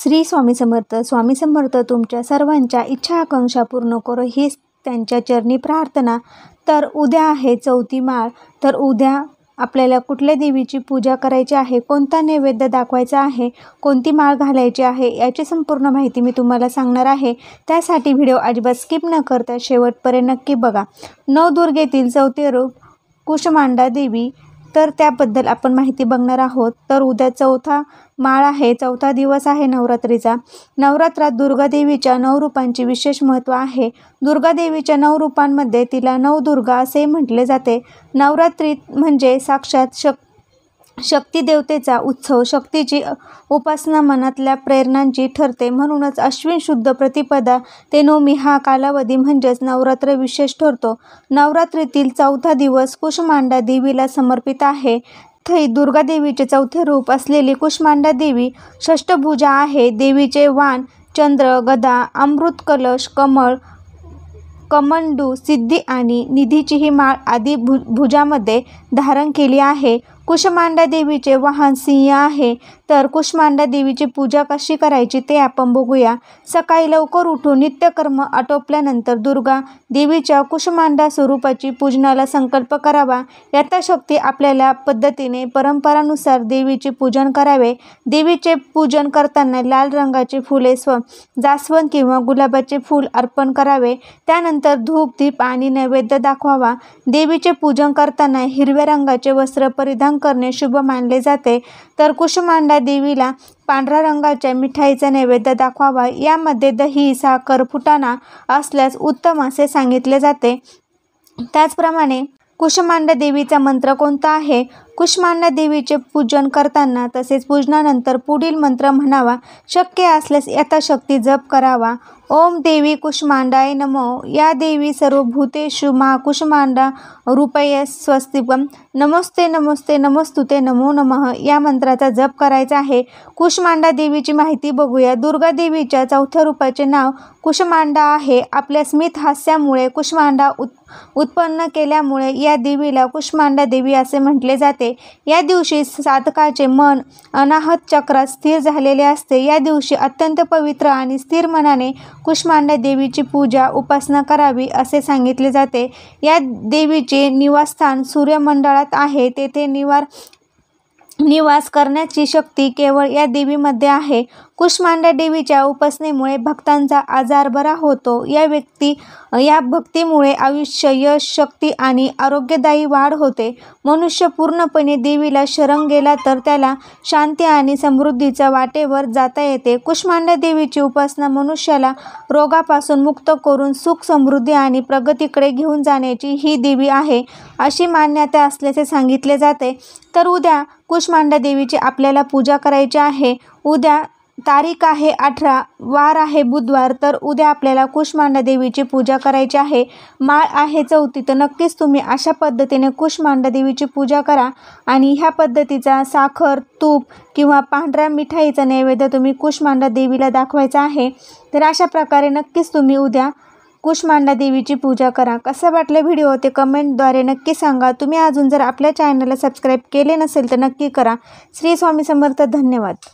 श्री स्वामी समर्थ स्वामी समर्थ तुमच्या सर्वांच्या इच्छा आकांक्षा पूर्ण करो हीच त्यांच्या चरणी प्रार्थना तर उद्या आहे चौथी माळ तर उद्या आपल्याला कुठल्या देवीची पूजा करायची आहे कोणता नैवेद्य दाखवायचा आहे कोणती माळ घालायची आहे याची संपूर्ण माहिती मी तुम्हाला सांगणार आहे त्यासाठी व्हिडिओ अजिबात स्किप न करता शेवटपर्यंत नक्की बघा नवदुर्गेतील चौथे रूप कुशमांडा देवी तर त्याबद्दल आपण माहिती बघणार आहोत तर उद्या चौथा माळ आहे चौथा दिवस आहे नवरात्रीचा नवरात्रात दुर्गादेवीच्या नऊ रूपांची विशेष महत्त्व आहे दुर्गादेवीच्या नऊ रूपांमध्ये तिला नवदुर्गा असे म्हटले जाते नवरात्रीत म्हणजे साक्षात शक्ती शक्ती देवतेचा उत्सव शक्तीची उपासना मनातल्या प्रेरणांची ठरते म्हणूनच अश्विन शुद्ध प्रतिपदा ते नवमी हा कालावधी म्हणजेच नवरात्र विशेष ठरतो नवरात्रीतील चौथा दिवस कुशमांडा देवीला समर्पित आहे थै दुर्गादेवीचे चौथे रूप असलेली कुष्मांडा देवी षष्टभुजा आहे देवीचे वाण चंद्र गदा अमृत कलश कमळ कमंडू सिद्धी आणि निधीची ही माळ आदी भु भुजामध्ये धारण केली आहे कुष्मांडा देवीचे वाहन सिंह आहे तर कुष्मांडा देवीची पूजा कशी करायची ते आपण बघूया सकाळी लवकर उठून नित्यकर्म आटोपल्यानंतर दुर्गा देवीच्या कुष्मांडा स्वरूपाची पूजनाला संकल्प करावा यथाशक्ती आपल्याला पद्धतीने परंपरानुसार देवीचे पूजन करावे देवीचे पूजन करताना लाल रंगाचे फुले स्व जास्वंद किंवा गुलाबाचे फूल अर्पण करावे त्यानंतर धूप दीप आणि नैवेद्य दाखवावा देवीचे पूजन करताना हिरव्या रंगाचे वस्त्र परिधान करणे शुभ मानले जाते तर कुशमांडा देवीला पांढऱ्या रंगाच्या मिठाईचा नैवेद्य दाखवावा यामध्ये दही साखर फुटाणा असल्यास उत्तम असे सांगितले जाते त्याचप्रमाणे कुशमांडा देवीचा मंत्र कोणता आहे कुष्मांडा देवीचे पूजन करताना तसेच पूजनानंतर पुढील मंत्र म्हणावा शक्य असल्यास यथाशक्ती जप करावा ओम देवी कुष्मांडाय नमो या देवी सर्व भूतेषु कुष्मांडा रुपये स्वस्तिपम नमस्ते नमस्ते नमस्तुते नमो नमः या मंत्राचा जप करायचा आहे कुष्मांडा देवीची माहिती बघूया दुर्गा देवीच्या चौथ्या रूपाचे नाव कुष्मांडा आहे आपल्या स्मित हास्यामुळे कुष्मांडा उत् उत्पन्न केल्यामुळे या देवीला कुष्मांडा देवी असे म्हटले जाते या दिवशी साधकाचे मन अनाहत चक्रात स्थिर झालेले असते या दिवशी अत्यंत पवित्र आणि स्थिर मनाने कुष्मांडा देवीची पूजा उपासना करावी असे सांगितले जाते या देवीचे निवासस्थान सूर्यमंडळात आहे तेथे निवार निवास करण्याची शक्ती केवळ या देवीमध्ये आहे कुष्मांडा देवीच्या उपासनेमुळे भक्तांचा आजार बरा होतो या व्यक्ती या भक्तीमुळे आयुष्य यश शक्ती आणि आरोग्यदायी वाढ होते मनुष्य पूर्णपणे देवीला शरण गेला तर त्याला शांती आणि समृद्धीच्या वाटेवर जाता येते कुष्मांडा देवीची उपासना मनुष्याला रोगापासून मुक्त करून सुख समृद्धी आणि प्रगतीकडे घेऊन जाण्याची ही देवी आहे अशी मान्यता असल्याचे सांगितले जाते तर उद्या कुष्मांडा देवीची आपल्याला पूजा करायची आहे उद्या तारीख आहे अठरा वार आहे बुधवार तर उद्या आपल्याला कुशमांडा देवीची पूजा करायची आहे माळ आहे चौथी तर नक्कीच तुम्ही अशा पद्धतीने कुशमांडा देवीची पूजा करा आणि ह्या पद्धतीचा साखर तूप किंवा पांढऱ्या मिठाईचा नैवेद्य तुम्ही कुशमांडा देवीला दाखवायचा आहे तर अशा प्रकारे नक्कीच तुम्ही उद्या कुशमांडा देवीची पूजा करा कसं वाटलं व्हिडिओ ते कमेंटद्वारे नक्की सांगा तुम्ही अजून जर आपल्या चॅनलला सबस्क्राईब केले नसेल तर नक्की करा श्री स्वामी समर्थ धन्यवाद